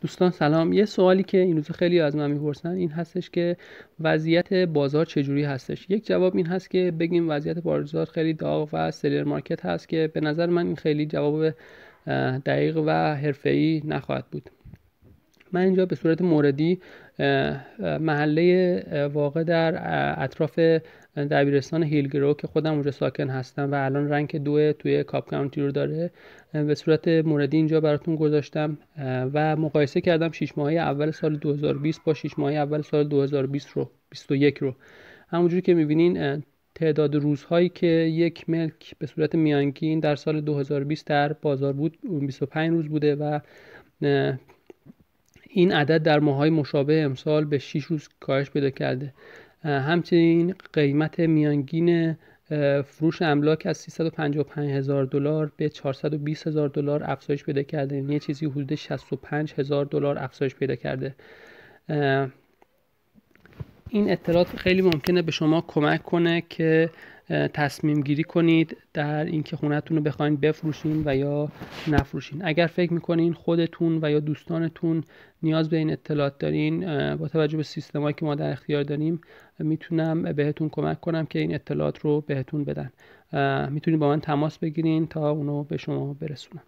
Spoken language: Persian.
دوستان سلام یه سوالی که این روز خیلی از من میپرسن این هستش که وضعیت بازار چجوری هستش یک جواب این هست که بگیم وضعیت بازار خیلی داغ و سلر مارکت هست که به نظر من این خیلی جواب دقیق و حرفه‌ای نخواهد بود من اینجا به صورت موردی محله واقع در اطراف دبیرستان هیلگرو که خودم اونجا ساکن هستم و الان رنگ دو توی کاپ کانتی رو داره به صورت موردی اینجا براتون گذاشتم و مقایسه کردم 6 ماهه اول سال 2020 با 6 ماهه اول سال 2020 رو 21 رو همونجوری که میبینین تعداد روزهایی که یک ملک به صورت میانگین در سال 2020 در بازار بود 25 روز بوده و این عدد در ماهای مشابه امسال به 6 روز کاهش پیدا کرده همچنین قیمت میانگین فروش املاک از 355 هزار دلار به 420 هزار دلار افزایش پیدا کرده یعنی یه چیزی حدود 65 هزار دلار افزایش پیدا کرده این اطلاعات خیلی ممکنه به شما کمک کنه که تصمیم گیری کنید در اینکه خونتون رو بخواین بفروشین و یا نفروشین اگر فکر میکنین خودتون و یا دوستانتون نیاز به این اطلاعات دارین با توجه به سیستمایی که ما در اختیار داریم میتونم بهتون کمک کنم که این اطلاعات رو بهتون بدن میتونید با من تماس بگیرین تا اونو به شما برسونم